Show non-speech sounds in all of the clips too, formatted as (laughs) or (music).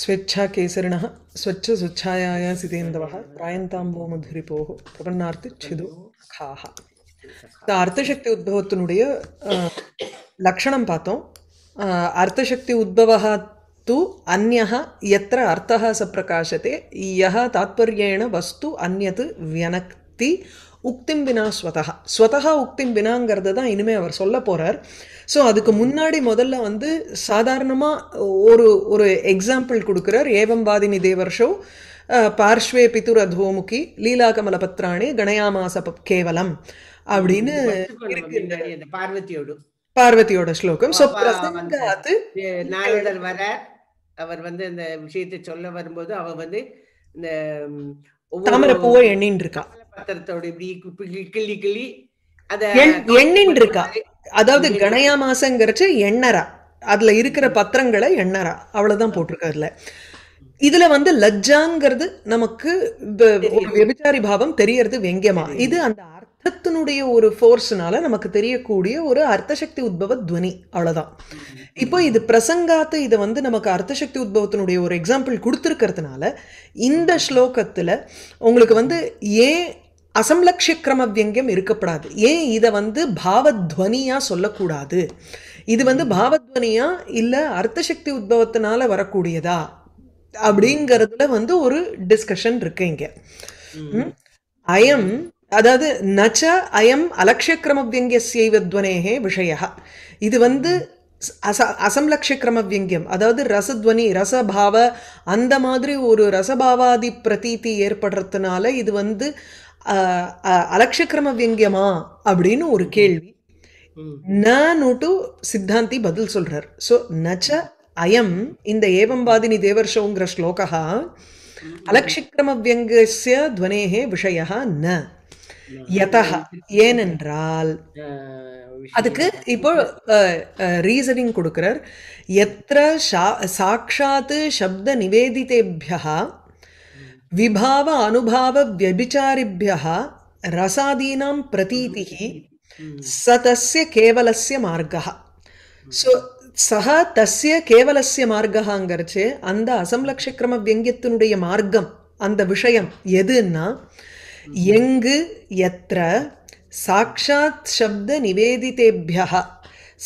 स्वेच्छा केसरिणः स्वच्छस्वच्छायाया सितेन्दवः रायन्ताम्बो मधुरिपोः प्रपन्नार्थच्छिदोखाः अर्थशक्ति उद्भवत्वनु लक्षणं पातुम् अर्थशक्ति उद्भवः तु अन्यः यत्र अर्थः स प्रकाशते यः तात्पर्येण वस्तु अन्यत् व्यनक्ति உக்திம் வினா ஸ்வதகா ஸ்வதகா உக்திம் வினாங்கிறது தான் இனிமேல் அவர் சொல்ல போகிறார் ஸோ அதுக்கு முன்னாடி முதல்ல வந்து சாதாரணமாக ஒரு ஒரு எக்ஸாம்பிள் கொடுக்குறார் ஏவம் வாதினி தேவர்ஷோ பார்ஷ்வே பிதுர் அத்வோமுகி லீலா பத்ராணி கணயாமாச கேவலம் அப்படின்னு பார்வதியோடு பார்வதியோட ஸ்லோகம் ஸோ வர அவர் வந்து இந்த விஷயத்தை சொல்ல வரும்போது அவர் வந்து இந்த தாமரை பூவை எண்ணின்னு இருக்கா அதாவது கணையா மாசங்கிறச்ச எண்ணரா அதுல இருக்கிற பத்திரங்களை எண்ணரா அவ்வளவுதான் போட்டிருக்காரு அதுல இதுல வந்து லஜ்ஜாங்கிறது நமக்கு வெபிச்சாரி பாவம் தெரியறது வெங்கியமா இது அந்த அர்த்தத்தினுடைய ஒரு ஃபோர்ஸ்னால நமக்கு தெரியக்கூடிய ஒரு அர்த்தசக்தி உத்பவ துவனி அவ்வளவுதான் இப்போ இது பிரசங்காத்து இதை வந்து நமக்கு அர்த்தசக்தி உத்பவத்தினுடைய ஒரு எக்ஸாம்பிள் கொடுத்துருக்கிறதுனால இந்த ஸ்லோகத்துல உங்களுக்கு வந்து ஏன் அசம்லக்ஷ கிரம வியங்கியம் இருக்கப்படாது ஏன் இதை வந்து பாவத்வனியாக சொல்லக்கூடாது இது வந்து பாவத்வனியா இல்லை அர்த்தசக்தி உத்பவத்தினால வரக்கூடியதா அப்படிங்கிறதுல வந்து ஒரு டிஸ்கஷன் இருக்கு இங்க அயம் அதாவது நச்ச அயம் அலட்சியக்கிரம வியங்கிய செய்வத்வனேகே விஷய இது வந்து அச அசம்லக்ஷ கிரம வியங்கியம் அதாவது ரசத்வனி ரசபாவ அந்த மாதிரி ஒரு ரசபாவாதி பிரதீதி ஏற்படுறதுனால இது வந்து அலட்சக்கிரம வியங்கியமா அப்படின்னு ஒரு கேள்வி நூட்டு சித்தாந்தி பதில் சொல்றார் ஸோ நச்ச அயம் இந்த ஏவம்பாதினி தேவர்ஷோங்கிற ஸ்லோகா அலட்சிக்கிரம வியங்கசிய துவனேகே விஷய ந யதா ஏனென்றால் அதுக்கு இப்போ ரீசனிங் கொடுக்கிறார் எத்த சாட்சாத்து சப்த நிவேதிதேபியா விபாவ அனுபாவ வியபிச்சாரிபியா ரசாதீனாம் பிரதீதி ச கேவலசிய கேவலஸ்ய மார்க்கா ஸோ சஹா தஸ்ய கேவலசிய மார்க்கஹாங்கிறச்சு அந்த அசம்லட்சக்கிரம வியங்கியத்தினுடைய மார்க்கம் அந்த விஷயம் எதுன்னா எங்கு எத்த சாட்சாத் சப்த நிவேதிதேபியா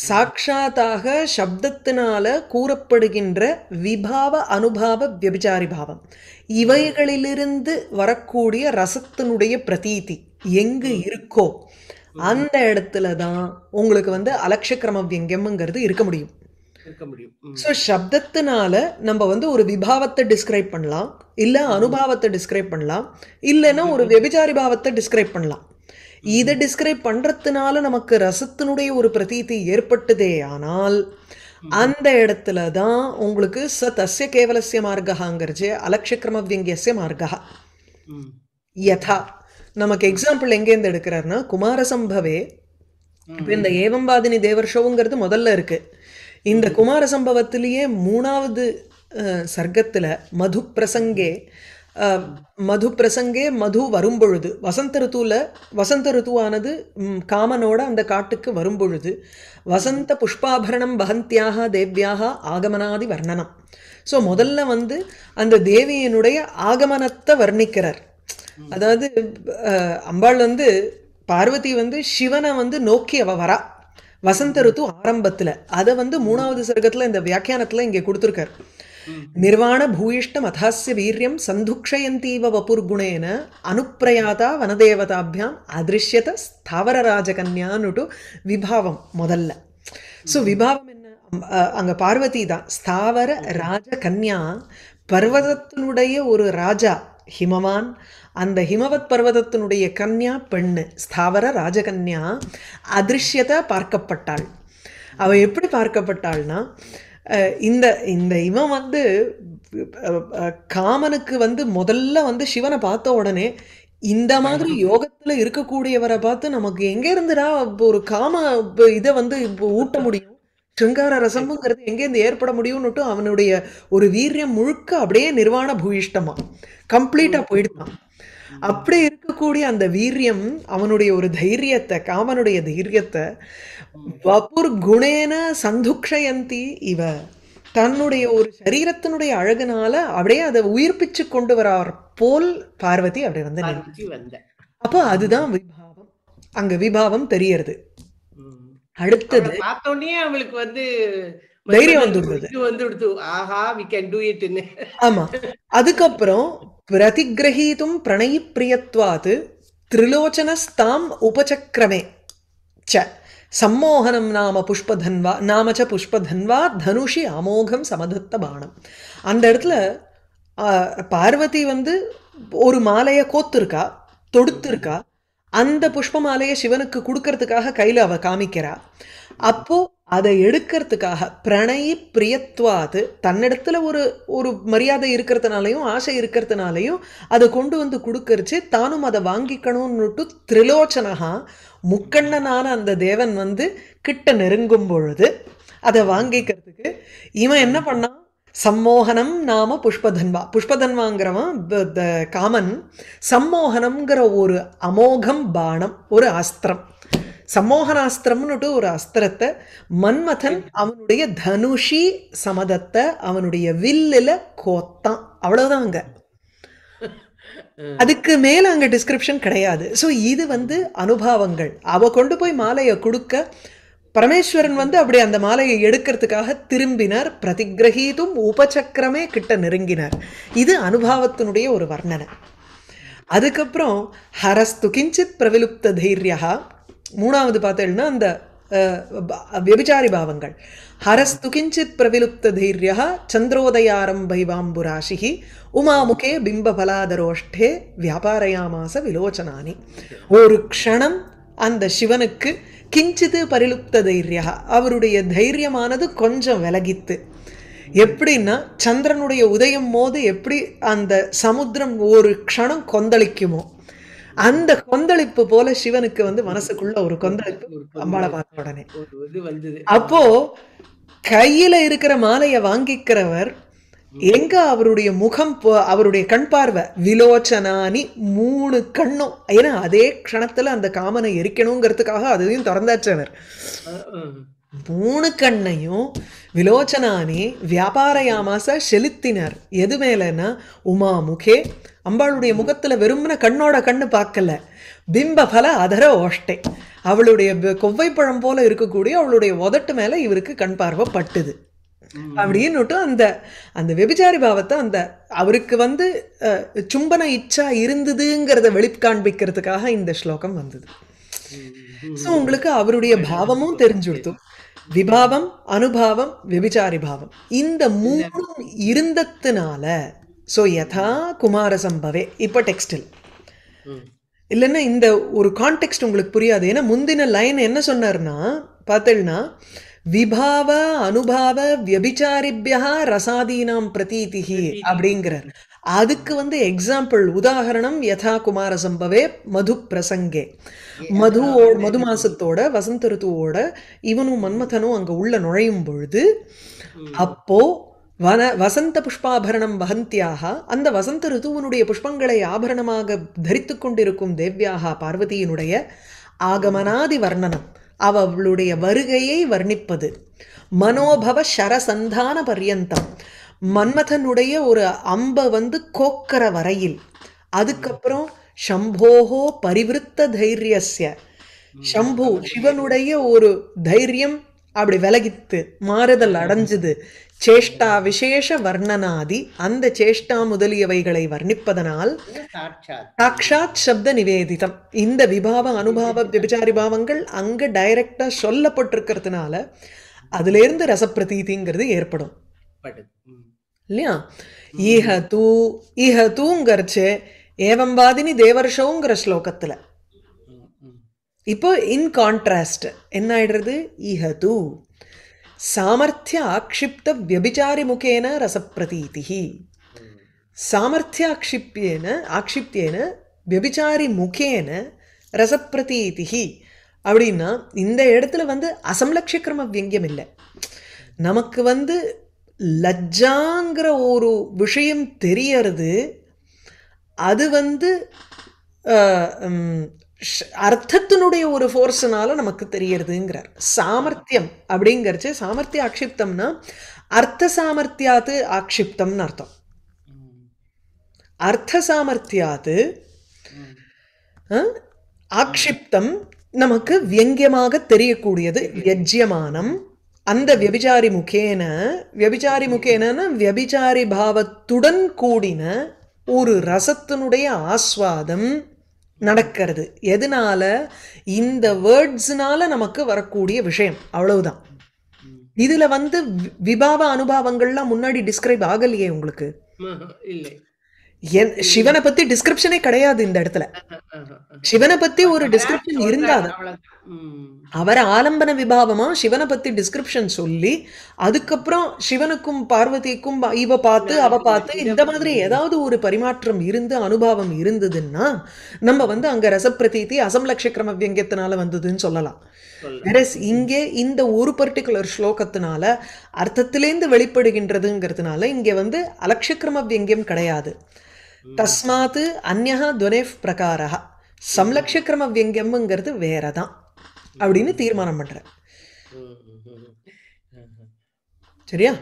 சாட்சாத்தாக சப்தத்தினால கூறப்படுகின்ற விபாவ அனுபாவ வியபிச்சாரி பாவம் இவைகளிலிருந்து வரக்கூடிய ரசத்தினுடைய பிரதீதி எங்கு இருக்கோ அந்த இடத்துல தான் உங்களுக்கு வந்து அலட்சக்கிரம வியங்கம்ங்கிறது இருக்க முடியும் ஸோ சப்தத்தினால நம்ம வந்து ஒரு விபாவத்தை டிஸ்கிரைப் பண்ணலாம் இல்லை அனுபாவத்தை டிஸ்கிரைப் பண்ணலாம் இல்லைன்னா ஒரு வெபிச்சாரி பாவத்தை டிஸ்கிரைப் பண்ணலாம் இதை டிஸ்கிரைப் பண்றதுனால நமக்கு ரசத்தினுடைய ஒரு பிரதீதி ஏற்பட்டதே ஆனால் அந்த இடத்துல தான் உங்களுக்கு ச தஸ்ய கேவலசிய மார்க்காங்கிறச்சு அலட்சக்கிரம வியங்கியசிய மார்க்கா யதா நமக்கு எக்ஸாம்பிள் எங்கேருந்து எடுக்கிறார்னா குமாரசம்பவே இந்த ஏவம்பாதினி தேவர்ஷோங்கிறது முதல்ல இருக்கு இந்த குமாரசம்பவத்திலேயே மூணாவது சர்க்கத்தில் மது பிரசங்கே மது பிரசங்கே மது வரும்பொழுது வசந்த ருத்துவில் வசந்த ருத்துவானது காமனோட அந்த காட்டுக்கு வரும்பொழுது வசந்த புஷ்பாபரணம் பகந்தியாக தேவ்யாக ஆகமனாதி வர்ணனம் ஸோ முதல்ல வந்து அந்த தேவியினுடைய ஆகமனத்தை வர்ணிக்கிறார் அதாவது அம்பாள் வந்து பார்வதி வந்து சிவனை வந்து நோக்கி அவ வரா வசந்த ருத்து ஆரம்பத்தில் அதை வந்து மூணாவது சர்க்கத்தில் இந்த வியாக்கியானத்தில் இங்கே கொடுத்துருக்கார் நிர்வாண பூயிஷ்டம் அதாஸ்ய வீரியம் சந்துக்ஷயந்தீவ வபுர்குணேன அனுப்பிரயாதா வனதேவதாபியாம் அதிருஷ்யத ஸ்தாவர ராஜகன்யான்னுட்டு விபாவம் முதல்ல ஸோ விபாவம் என்ன அங்கே பார்வதி தான் ஸ்தாவர ராஜகன்யா பர்வதத்தினுடைய ஒரு ராஜா ஹிமவான் அந்த ஹிமவத் பர்வதத்தினுடைய கன்யா பெண்ணு ஸ்தாவர ராஜகன்யா அதிருஷ்யத பார்க்கப்பட்டாள் அவள் எப்படி பார்க்கப்பட்டாள்னா இந்த இந்த இவன் வந்து காமனுக்கு வந்து முதல்ல வந்து சிவனை பார்த்த உடனே இந்த மாதிரி யோகத்துல இருக்கக்கூடியவரை பார்த்து நமக்கு எங்க இருந்துடா ஒரு காம இதை வந்து ஊட்ட முடியும் சிங்கார ரசம்ங்கிறது எங்கேருந்து ஏற்பட முடியும்னுட்டு அவனுடைய ஒரு வீரியம் முழுக்க அப்படியே நிர்வாண பூயிஷ்டமா கம்ப்ளீட்டா போயிடுதான் அப்படி இருக்கக்கூடிய அந்த வீரியம் அவனுடைய ஒரு தைரியத்தை காமனுடைய தைரியத்தை வபுர் குணேன சந்துக்ஷயந்தி இவ தன்னுடைய ஒரு சரீரத்தினுடைய அழகுனால அப்படியே அதை உயிர்ப்பிச்சு கொண்டு வரார் போல் பார்வதி அப்படி வந்து அப்போ அதுதான் விபாவம் அங்க விபாவம் தெரியறது அடுத்தது பார்த்தோன்னே அவளுக்கு வந்து தைரியம் வந்துடுறது வந்துடுது ஆஹா வி கேன் டு இட் ஆமா அதுக்கப்புறம் பிரதிகிரகீதும் பிரணயி பிரியத்வாது திரிலோச்சனஸ்தாம் உபசக்கிரமே ச சம்மோகனம் நாம புஷ்பதன்வா நாம புஷ்பதன்வா தனுஷி அமோகம் சமதத்த பானம் அந்த இடத்துல பார்வதி வந்து ஒரு மாலையை கோத்துருக்கா தொடுத்துருக்கா அந்த புஷ்ப மாலையை சிவனுக்கு கொடுக்கறதுக்காக கையில் அவ காமிக்கிறா அப்போ அதை எடுக்கிறதுக்காக பிரணயி பிரியத்வாது தன்னிடத்துல ஒரு ஒரு மரியாதை இருக்கிறதுனாலையும் ஆசை இருக்கிறதுனாலையும் அதை கொண்டு வந்து கொடுக்கறச்சு தானும் அதை வாங்கிக்கணும்னுட்டு திரிலோச்சனகா முக்கண்ணனான அந்த தேவன் வந்து கிட்ட நெருங்கும் பொழுது அதை வாங்கிக்கிறதுக்கு இவன் என்ன பண்ணான் சம்மோகனம் நாம புஷ்பதன்வா புஷ்பதன்வாங்கிறவன் காமன் சம்மோகனம்ங்கிற ஒரு அமோகம் பானம் ஒரு அஸ்திரம் சம்மோகனாஸ்திரம்னுட்டு ஒரு அஸ்திரத்தை மன்மதன் அவனுடைய தனுஷி சமதத்தை அவனுடைய வில்லில் கோத்தான் அவ்வளவுதான் அதுக்கு மேல அங்க டிஸ்கிரிப்ஷன் கிடையாது ஸோ இது வந்து அனுபவங்கள் அவ கொண்டு போய் மாலையை கொடுக்க பரமேஸ்வரன் வந்து அப்படி அந்த மாலையை எடுக்கிறதுக்காக திரும்பினார் பிரதிகிரகீதும் உபசக்கரமே கிட்ட நெருங்கினார் இது அனுபவத்தினுடைய ஒரு வர்ணனை அதுக்கப்புறம் ஹரஸ்து கிஞ்சித் பிரவிலுப்த தைரியா மூணாவது பார்த்தேன்னா அந்த வியபிச்சாரி பாவங்கள் ஹரஸ்து கிஞ்சித் பிரவிலுப்த தைரிய உமா முகே பிம்பபலாதரோஷ்டே வியாபாரயாமாச விலோச்சனானி ஒரு க்ஷணம் அந்த சிவனுக்கு கிஞ்சிது பரிலுப்த தைரியா அவருடைய தைரியமானது கொஞ்சம் விலகித்து எப்படின்னா சந்திரனுடைய உதயம் போது எப்படி அந்த சமுத்திரம் ஒரு க்ஷணம் கொந்தளிக்குமோ அந்த கொந்தளிப்பு போல சிவனுக்கு வந்து மனசுக்குள்ள ஒரு கொந்தளிப்பு அம்பாளை பார்த்த உடனே அப்போ கையில இருக்கிற மாலையை வாங்கிக்கிறவர் எங்க அவருடைய முகம் அவருடைய கண் பார்வை விலோச்சனானி மூணு கண்ணும் ஏன்னா அதே கணத்துல அந்த காமனை எரிக்கணுங்கிறதுக்காக அதையும் திறந்தாச்சனர் மூணு கண்ணையும் விலோச்சனானே வியாபாரயாமாச செலுத்தினார் எது மேலேன்னா உமா முகே அம்பாளுடைய முகத்தில் வெறும்ன கண்ணோட கண்ணு பார்க்கல பிம்ப பல அதர ஓஷ்டை அவளுடைய பழம் போல இருக்கக்கூடிய அவளுடைய உதட்டு மேலே இவருக்கு கண் பார்வை பட்டுது அப்படின்னுட்டு அந்த அந்த வெபிச்சாரி பாவத்தை அந்த அவருக்கு வந்து சும்பன இச்சா இருந்ததுங்கிறத வெளிக்காண்பிக்கிறதுக்காக இந்த ஸ்லோகம் வந்தது ஸோ உங்களுக்கு அவருடைய பாவமும் தெரிஞ்சு கொடுத்தும் விபாவம் அனுபாவம் விபிச்சாரி பாவம் இந்த மூணும் இருந்ததுனால ஸோ யதா குமார சம்பவே இப்போ டெக்ஸ்டில் இல்லைன்னா இந்த ஒரு கான்டெக்ட் உங்களுக்கு புரியாது ஏன்னா முந்தின லைன் என்ன சொன்னார்னா பார்த்தேன்னா விபாவ அனுபாவ வியபிச்சாரிபியா ரசாதீனாம் பிரதீதிகி அப்படிங்கிறார் அதுக்கு வந்து எக்ஸாம்பிள் உதாகரணம் யதா குமார சம்பவே மது பிரசங்கே மதுவோ மது மாசத்தோட வசந்த ருத்துவோட இவனும் மன்மதனும் அங்க உள்ள நுழையும் பொழுது அப்போ வன வசந்த புஷ்பாபரணம் வகந்தியாக அந்த வசந்த ருத்துவனுடைய புஷ்பங்களை ஆபரணமாக தரித்து கொண்டிருக்கும் தேவ்யாகா பார்வதியினுடைய ஆகமனாதி வர்ணனம் அவளுடைய வருகையை வர்ணிப்பது மனோபவ சரசந்தான பர்யந்தம் மன்மதனுடைய ஒரு அம்ப வந்து கோக்கர வரையில் அதுக்கப்புறம் சம்போக பரிவிருத்த தைரியசிய சம்பு சிவனுடைய ஒரு தைரியம் அப்படி விலகித்து மாறுதல் அடைஞ்சுது சேஷ்டா விசேஷ வர்ணனாதி அந்த சேஷ்டா முதலியவைகளை வர்ணிப்பதனால் சாட்சாத் சப்த நிவேதிதம் இந்த விபாவ அனுபாவ விபச்சாரி பாவங்கள் அங்க டைரக்டா சொல்லப்பட்டிருக்கிறதுனால அதுல இருந்து ரசப்பிரதீதிங்கிறது ஏற்படும் இல்லையா இஹ தூ இஹ தூங்கிறச்சு ஏவம் வாதினி தேவர்ஷோங்கிற ஸ்லோகத்தில் இப்போ இன் கான்ட்ராஸ்ட் என்ன ஆயிடுறது தூ சாமர்த்திய ஆக்ஷிப்த வியபிச்சாரி முகேன ரசப்பிரதீதி சாமர்த்திய ஆக்ஷிப்யேன ஆக்ஷிப்தேன வியபிச்சாரி முகேன ரசப்பிரதீதி அப்படின்னா இந்த இடத்துல வந்து அசம்லட்சிக்கிரம வியங்கியம் இல்லை நமக்கு வந்து லஜ்ஜாங்கிற ஒரு விஷயம் தெரியறது அது வந்து அர்த்தத்தினுடைய ஒரு ஃபோர்ஸுனால நமக்கு தெரியறதுங்கிறார் சாமர்த்தியம் அப்படிங்கிறச்சு சாமர்த்திய ஆக்ஷிப்தம்னா அர்த்த சாமர்த்தியாது ஆக்ஷிப்தம்னு அர்த்தம் அர்த்த சாமர்த்தியாது ஆக்ஷிப்தம் நமக்கு வியங்கியமாக தெரியக்கூடியது வியஜ்யமானம் அந்த வியபிச்சாரி முகேன வியபிச்சாரி முகேனன்னா வியபிச்சாரி பாவத்துடன் கூடின ஒரு ரசத்தினுடைய ஆஸ்வாதம் நடக்கிறது எதனால இந்த வேர்ட்ஸ்னால நமக்கு வரக்கூடிய விஷயம் அவ்வளவுதான் இதுல வந்து விபாவ அனுபவங்கள்லாம் முன்னாடி டிஸ்கிரைப் ஆகலையே உங்களுக்கு சிவனை பத்தி டிஸ்கிரிப்ஷனே கிடையாது இந்த இடத்துல சிவனை பத்தி ஒரு டிஸ்கிரிப்ஷன் இருந்தாதான் அவர் ஆலம்பன விபாவமா சிவனை பத்தி டிஸ்கிரிப்ஷன் சொல்லி அதுக்கப்புறம் சிவனுக்கும் பார்வதிக்கும் இவ பார்த்து அவ பார்த்து இந்த மாதிரி ஏதாவது ஒரு பரிமாற்றம் இருந்து அனுபவம் இருந்ததுன்னா நம்ம வந்து அங்க ரசப்பிரதீதி அசம்லட்சக்கிரம வியங்கத்தினால வந்ததுன்னு சொல்லலாம் இங்கே இந்த ஒரு பர்டிகுலர் ஸ்லோகத்தினால அர்த்தத்திலேந்து வெளிப்படுகின்றதுங்கிறதுனால இங்க வந்து அலட்சக்கிரம வியங்கியம் கிடையாது தஸ்மாத்து அந்நகா துனேஃப் பிரகாரா சம்லக்ஷக்கிரம வியங்கியம்ங்கிறது வேறதான் அப்படின்னு தீர்மானம் பண்ற சரியா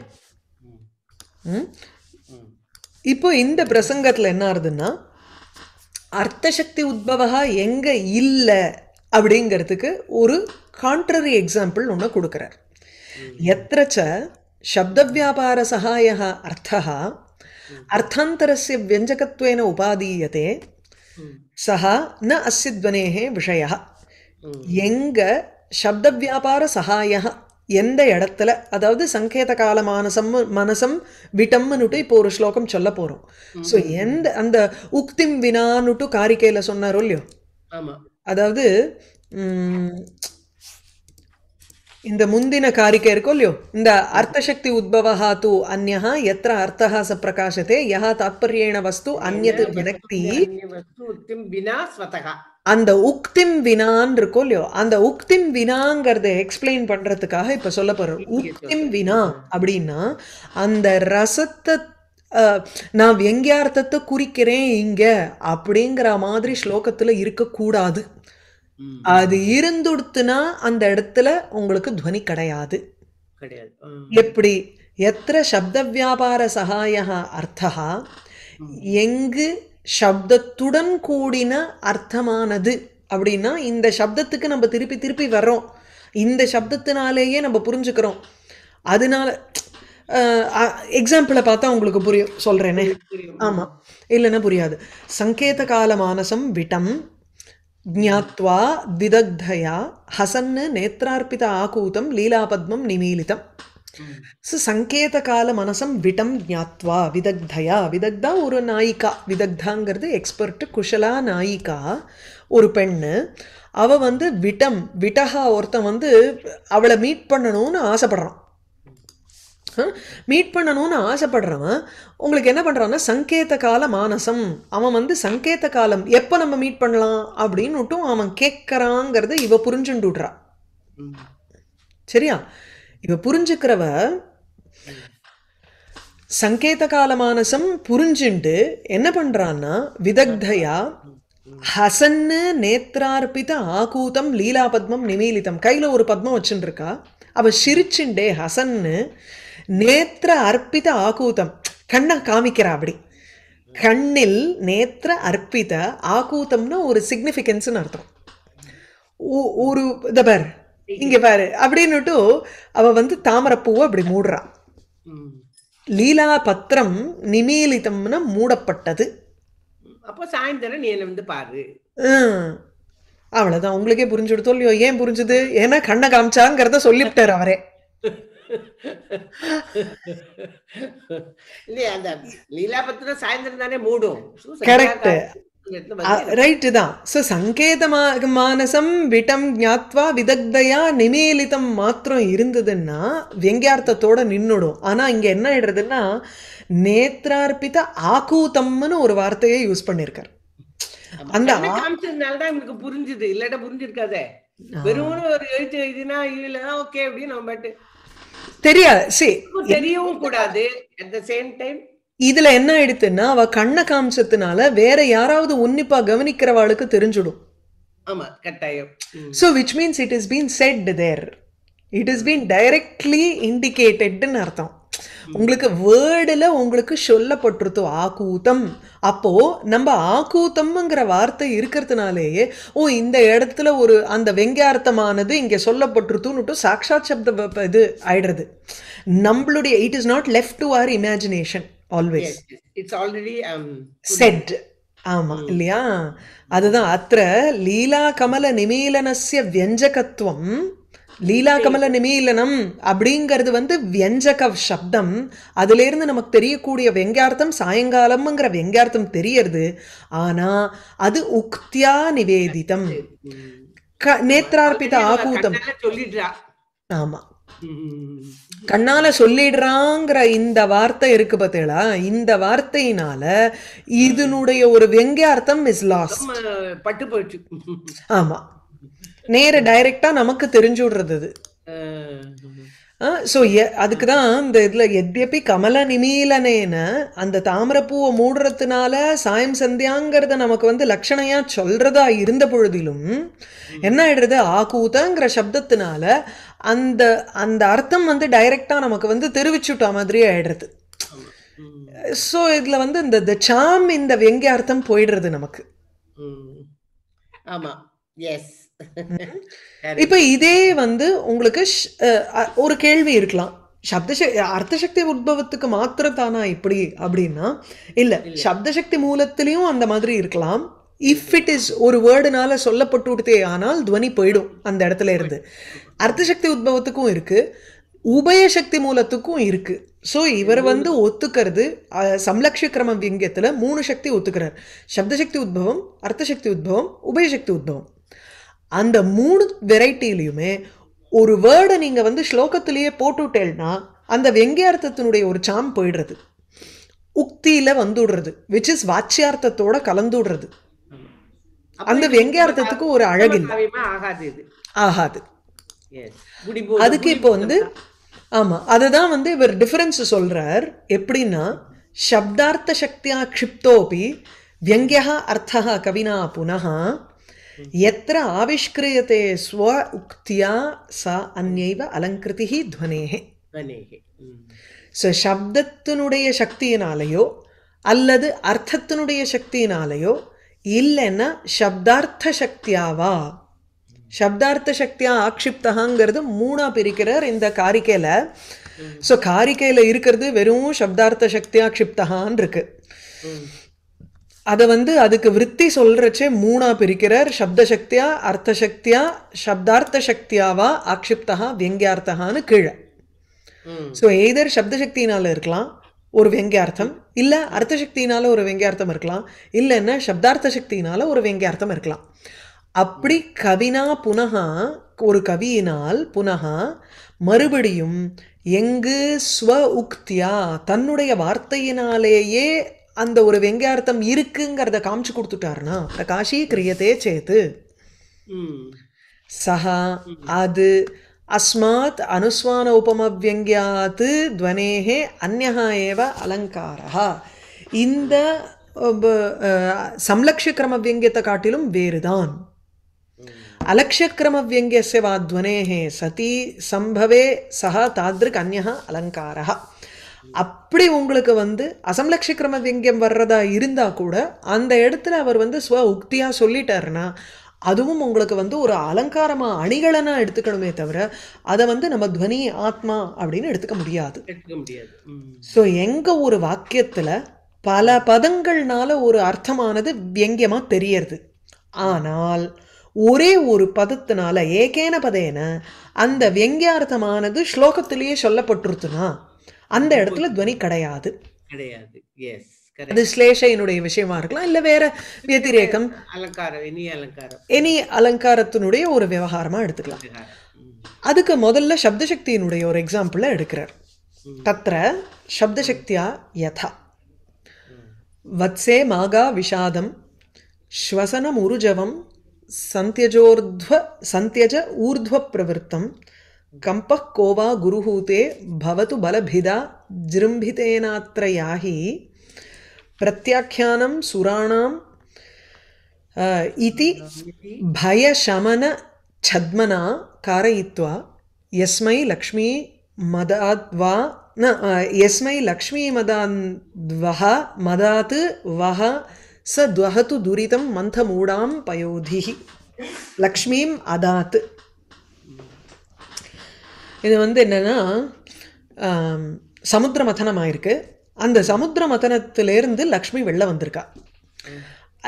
இப்போ இந்த பிரசங்கத்தில் என்ன ஆகுதுன்னா அர்த்தசக்தி உத்பவா எங்கே இல்லை அப்படிங்கிறதுக்கு ஒரு கான்ட்ரரி எக்ஸாம்பிள் ஒன்று கொடுக்குறார் எத்திரச்ச வியாபார சகாய அர்த்தா அர்த்தாந்தரஸ் வியஞ்சகத்துவேன உபாதீயதே சா ந அஸ்ய விஷயா எங்க சப்த வியாபார சகாய எந்த இடத்துல அதாவது சங்கேத கால மானசம் மனசம் விட்டம்னுட்டு இப்போ ஒரு ஸ்லோகம் சொல்ல போறோம் ஸோ எந்த அந்த உக்திம் வினான்னுட்டு காரிக்கையில சொன்னாரோ இல்லையோ அதாவது இந்த முந்தின காரிக்கை இருக்கும் இல்லையோ இந்த அர்த்தசக்தி உத்பவஹா தூ அந்நா எத்திர அர்த்தா ச பிரகாசத்தே யா தாத்பரியேண வஸ்து அந்நத் வினக்தி அந்த உக்திம் வினான் இருக்கும் இல்லையோ அந்த உக்திம் வினாங்கிறத எக்ஸ்பிளைன் பண்றதுக்காக இப்ப சொல்ல போறோம் உக்திம் வினா அப்படின்னா அந்த ரசத்தை நான் வெங்கியார்த்தத்தை குறிக்கிறேன் இங்கே அப்படிங்கிற மாதிரி ஸ்லோகத்துல இருக்கக்கூடாது அது இருந்துடுத்துனா அந்த இடத்துல உங்களுக்கு துவனி கிடையாது எப்படி எத்தனை சப்த வியாபார சகாயகா அர்த்தகா எங்கு சப்தத்துடன் கூடின அர்த்தமானது அப்படின்னா இந்த சப்தத்துக்கு நம்ம திருப்பி திருப்பி வர்றோம் இந்த சப்தத்தினாலேயே நம்ம புரிஞ்சுக்கிறோம் அதனால எக்ஸாம்பிளை பார்த்தா உங்களுக்கு புரியும் சொல்கிறேனே ஆமாம் இல்லைன்னா புரியாது சங்கேத கால மானசம் விட்டம் ஜாத்வா திதக்தயா ஹசன்னு நேத்ரார்ப்பித ஆகூதம் லீலாபத்மம் நிமீலிதம் ஸோ சங்கேத கால மனசம் விடம் ஞாத்வா விதக்தயா விதக்தா ஒரு நாயிகா விதக்தாங்கிறது எக்ஸ்பர்ட் குஷலா நாயிகா ஒரு பெண்ணு அவள் வந்து விடம் விட்டகா ஒருத்தன் வந்து அவளை மீட் பண்ணணும்னு ஆசைப்படுறான் மீட் பண்ணணும்னு ஆசைப்படுறவன் உங்களுக்கு என்ன பண்ணுறான்னா சங்கேத கால மானசம் அவன் வந்து சங்கேத காலம் எப்போ நம்ம மீட் பண்ணலாம் அப்படின்னு அவன் கேட்குறாங்கிறத இவ புரிஞ்சுண்டுட்றா சரியா இவ புரிஞ்சுக்கிறவ சங்கேத கால மானசம் புரிஞ்சுண்டு என்ன பண்றான்னா விதக்தயா ஹசன்னு நேத்ரார்பித ஆகூதம் லீலா பத்மம் நிமீலிதம் கையில் ஒரு பத்மம் வச்சுருக்கா அவ சிரிச்சுண்டே ஹசன்னு நேத்திர அர்ப்பித ஆகூதம் கண்ணை காமிக்கிறா அப்படி கண்ணில் நேத்திர அர்ப்பித ஆகூதம்னா ஒரு சிக்னிஃபிகன்ஸ்னு அர்த்தம் ஒரு இதபர் இங்க பாரு அப்படின்னுட்டு அவ வந்து தாமரப்பூவை அப்படி மூடுறான் லீலா பத்திரம் நிமீலிதம்னு மூடப்பட்டது அப்போ சாயந்தரம் நீ வந்து பாரு அவ்வளவுதான் உங்களுக்கே கொடுத்தோம் இல்லையோ ஏன் புரிஞ்சுது ஏன்னா கண்ணை காமிச்சாங்கிறத சொல்லிவிட்டார் அவரே இல்லையா அந்த லீலா பத்திரம் சாயந்தரம் தானே மூடும் கரெக்ட் ரைட்டு தான் ஸோ சங்கேதமாக மானசம் விட்டம் ஞாத்வா விதக்தையா நிமேலிதம் மாத்திரம் இருந்ததுன்னா வெங்கியார்த்தத்தோட நின்றுடும் ஆனால் இங்கே என்ன ஆயிடுறதுன்னா நேத்ரார்பித ஆக்கூத்தம்னு ஒரு வார்த்தையை யூஸ் பண்ணியிருக்கார் அந்த காமிச்சதுனாலதான் உங்களுக்கு புரிஞ்சுது இல்லாட்டா புரிஞ்சிருக்காதே வெறும் ஒரு எழுத்து எழுதினா இல்ல ஓகே அப்படின்னு நம்ம தெரியாது சரி தெரியவும் கூடாது அட் த சேம் டைம் இதுல என்ன ஆயிடுத்துன்னா அவ கண்ணை காமிச்சதுனால வேற யாராவது உன்னிப்பா கவனிக்கிறவாளுக்கு தெரிஞ்சிடும் ஆமா கட்டாயம் so which means it is been set there it is been directly இண்டிகேட்டட்னு அர்த்தம் உங்களுக்கு வேர்டில் உங்களுக்கு சொல்லப்பட்டிருத்தோ ஆக்கூத்தம் அப்போ நம்ம ஆக்கூத்தம்ங்கிற வார்த்தை இருக்கிறதுனாலேயே ஓ இந்த இடத்துல ஒரு அந்த வெங்கார்த்தமானது இங்கே சொல்லப்பட்டிருத்தோன்னுட்டு சாக்ஷாத் சப்த இது ஆயிடுறது நம்மளுடைய it is not left to our imagination always it's already set ஆமா hmm. இல்லையா அதுதான் அத்த லீலா கமல நிமீலனசிய வியஞ்சகத்துவம் லீலா கமல நிமீலனம் அப்படிங்கிறது வந்து வியஞ்சக சப்தம் அதுல இருந்து நமக்கு தெரியக்கூடிய வெங்கார்த்தம் சாயங்காலம்ங்கிற வெங்கார்த்தம் தெரியறது ஆனா அது உக்தியா நிவேதிதம் நேத்ரார்பித ஆகூதம் ஆமா கண்ணால சொல்லிடுறாங்கிற இந்த வார்த்தை இருக்கு பார்த்தீங்களா இந்த வார்த்தையினால இதனுடைய ஒரு வெங்க அர்த்தம் இஸ் லாஸ் பட்டு போயிடுச்சு ஆமா நேர டைரக்டா நமக்கு தெரிஞ்சு விடுறது ஸோ எ அதுக்கு தான் இந்த இதில் எத்யப்பி கமல நிமீலனேன அந்த தாமரப்பூவை மூடுறதுனால சாயம் சந்தியாங்கிறத நமக்கு வந்து லட்சணையாக சொல்கிறதா இருந்த பொழுதிலும் என்ன ஆயிடுறது ஆகூதங்கிற சப்தத்தினால அந்த அந்த அர்த்தம் வந்து டைரெக்டாக நமக்கு வந்து தெரிவிச்சுட்டா மாதிரி ஆயிடுறது ஸோ இதில் வந்து இந்த த சாம் இந்த வெங்கிய அர்த்தம் போயிடுறது நமக்கு ஆமாம் எஸ் (laughs) இப்ப இதே வந்து உங்களுக்கு ஒரு கேள்வி இருக்கலாம் அர்த்த சக்தி உத்பவத்துக்கு தானா இப்படி அப்படின்னா இல்ல சப்தசக்தி மூலத்திலையும் அந்த மாதிரி இருக்கலாம் இஃப் இட் இஸ் ஒரு வேர்டுனால சொல்லப்பட்டு சொல்லப்பட்டுவிட்டே ஆனால் துவனி போயிடும் அந்த இடத்துல இருந்து அர்த்தசக்தி உத்பவத்துக்கும் இருக்கு உபயசக்தி மூலத்துக்கும் இருக்கு ஸோ இவர் வந்து ஒத்துக்கிறது சம்லக்ஷ கிரம விங்கத்தில் மூணு சக்தி ஒத்துக்கிறார் சப்தசக்தி உத்பவம் அர்த்தசக்தி உத்பவம் உபயசக்தி உத்பவம் அந்த மூணு வெரைட்டிலையுமே ஒரு வேர்டை நீங்கள் வந்து ஸ்லோகத்திலேயே போட்டுட்டேன்னா அந்த வெங்கியார்த்தத்தினுடைய ஒரு சாம் போயிடுறது உக்தியில் வந்துடுறது விச் இஸ் வாட்சியார்த்தத்தோட கலந்துடுறது அந்த வெங்கியார்த்தத்துக்கு ஒரு அழகில் ஆகாது அதுக்கு இப்போ வந்து ஆமாம் அதுதான் வந்து இவர் டிஃபரன்ஸ் சொல்கிறார் எப்படின்னா சப்தார்த்த சக்தியா க்ஷிப்தோபி வியங்கியா அர்த்தா கவினா புனகா எத்திர ஆவிஷ்கிரியத்தை ஸ்வ உக்தியா சா அந்யைவ அலங்கிருதி துவனேகே ஸோ சப்தத்தினுடைய சக்தியினாலேயோ அல்லது அர்த்தத்தினுடைய சக்தியினாலேயோ இல்லைன்னா சப்தார்த்த சக்தியாவா சப்தார்த்த சக்தியா ஆக்ஷிப்தகாங்கிறது மூணா பிரிக்கிறார் இந்த காரிக்கையில் ஸோ mhm. காரிக்கையில் இருக்கிறது வெறும் சப்தார்த்த சக்தியா க்ஷிப்தகான் இருக்கு mhm. அதை வந்து அதுக்கு விற்பி சொல்றச்சே மூணா பிரிக்கிறார் சப்த சக்தியா அர்த்த சக்தியா சப்தார்த்த சக்தியாவா ஆக்ஷிப்தகா வியங்கியார்த்தகான்னு கீழே ஸோ எய்தர் சப்த சக்தியினால இருக்கலாம் ஒரு வெங்கியார்த்தம் இல்லை அர்த்த சக்தினால ஒரு வெங்கியார்த்தம் இருக்கலாம் இல்லைன்னா சப்தார்த்த சக்தினால ஒரு வெங்கியார்த்தம் இருக்கலாம் அப்படி கவினா புனகா ஒரு கவியினால் புனகா மறுபடியும் எங்கு ஸ்வ உக்தியா தன்னுடைய வார்த்தையினாலேயே அந்த ஒரு வெங்கார்த்தம் இருக்குங்கிறத காமிச்சு கொடுத்துட்டாருன்னா பிரகாஷி கிரியதே சேத்து சஹா அது அஸ்மாத் அனுஸ்வான உபமவியங்கியாத்து துவனேகே அந்நகா ஏவ அலங்காரா இந்த சம்லக்ஷக்கிரம வியங்கியத்தை காட்டிலும் வேறுதான் அலக்ஷக்கிரம வியங்கியச வா துவனேகே சதி சம்பவே சஹ தாதிருக் அந்நகா அலங்காரா அப்படி உங்களுக்கு வந்து அசம்லக்ஷ கிரமவிங்கம் வர்றதா இருந்தால் கூட அந்த இடத்துல அவர் வந்து ஸ்வ உக்தியாக சொல்லிட்டாருன்னா அதுவும் உங்களுக்கு வந்து ஒரு அலங்காரமா அணிகளனா எடுத்துக்கணுமே தவிர அதை வந்து நம்ம துவனி ஆத்மா அப்படின்னு எடுத்துக்க முடியாது ஸோ எங்க ஒரு வாக்கியத்துல பல பதங்கள்னால ஒரு அர்த்தமானது வியங்கியமா தெரியறது ஆனால் ஒரே ஒரு பதத்தினால ஏகேன பதேன அந்த வியங்கியார்த்தமானது ஸ்லோகத்திலேயே சொல்லப்பட்டிருத்துனா அந்த இடத்துல துவனி கிடையாது கிடையாது எஸ் அது ஸ்லேஷையினுடைய விஷயமா இருக்கலாம் இல்ல வேற வத்திரேகம் அலங்காரம் இனி அலங்காரம் இனி அலங்காரத்தினுடைய ஒரு விவகாரமா எடுத்துக்கலாம் அதுக்கு முதல்ல சப்தசக்தியினுடைய ஒரு எக்ஸாம்பிள எடுக்கிறார் தத்திர சப்தசக்தியா யதா வத்சே மாகா விஷாதம் ஸ்வசனம் உருஜவம் சந்தியஜோர்த்வ சந்தியஜ ஊர்த்வ பிரவருத்தம் गम्पक्को वा गुरुहूते भवतु बलभिदा जृम्भितेनात्र याहि प्रत्याख्यानं सुराणां इति छद्मना कारयित्वा यस्मै लक्ष्मी मदाद्वा न यस्मै लक्ष्मी लक्ष्मीमदाद्वः मदात् वः स द्वहतु दुरितं मन्थमूढां पयोधिः लक्ष्मीम् अदात् இது வந்து என்னென்னா சமுத்திர மதனமாக இருக்குது அந்த சமுத்திர மதனத்திலேருந்து லக்ஷ்மி வெளில வந்திருக்கா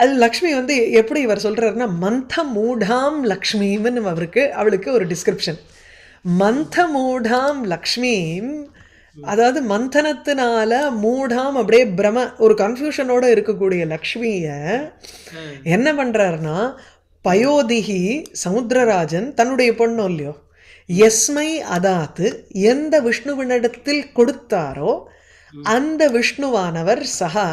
அது லக்ஷ்மி வந்து எப்படி இவர் சொல்கிறாருன்னா மந்த மூடாம் லக்ஷ்மின்னு அவருக்கு அவளுக்கு ஒரு டிஸ்கிரிப்ஷன் மந்த மூடாம் லக்ஷ்மி அதாவது மந்தனத்தினால மூடாம் அப்படியே பிரம ஒரு கன்ஃபியூஷனோட இருக்கக்கூடிய லக்ஷ்மியை என்ன பண்ணுறாருன்னா பயோதிகி சமுத்திரராஜன் தன்னுடைய பொண்ணும் இல்லையோ எஸ்மை அதாத்து எந்த விஷ்ணுவினிடத்தில் கொடுத்தாரோ அந்த விஷ்ணுவானவர் சஹா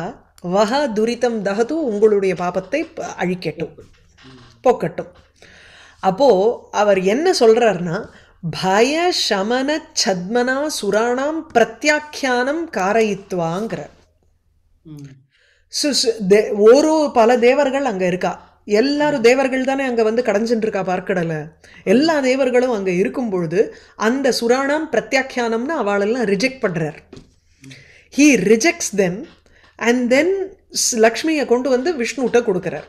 வஹ துரிதம் தகது உங்களுடைய பாபத்தை அழிக்கட்டும் போக்கட்டும் அப்போ அவர் என்ன சொல்றாருன்னா பய சமன சத்மனா சுராணாம் பிரத்யாக்கியானம் காரயித்வாங்கிறார் ஒரு பல தேவர்கள் அங்க இருக்கா எல்லாரும் தேவர்கள் தானே அங்கே வந்து கடைஞ்சுட்டு இருக்கா பார்க்கடலை எல்லா தேவர்களும் அங்கே இருக்கும் பொழுது அந்த சுராணம் பிரத்யாக்கியானம்னு அவளெல்லாம் ரிஜெக்ட் பண்ணுறார் he rejects then and then லக்ஷ்மியை கொண்டு வந்து விஷ்ணுகிட்ட கொடுக்குறார்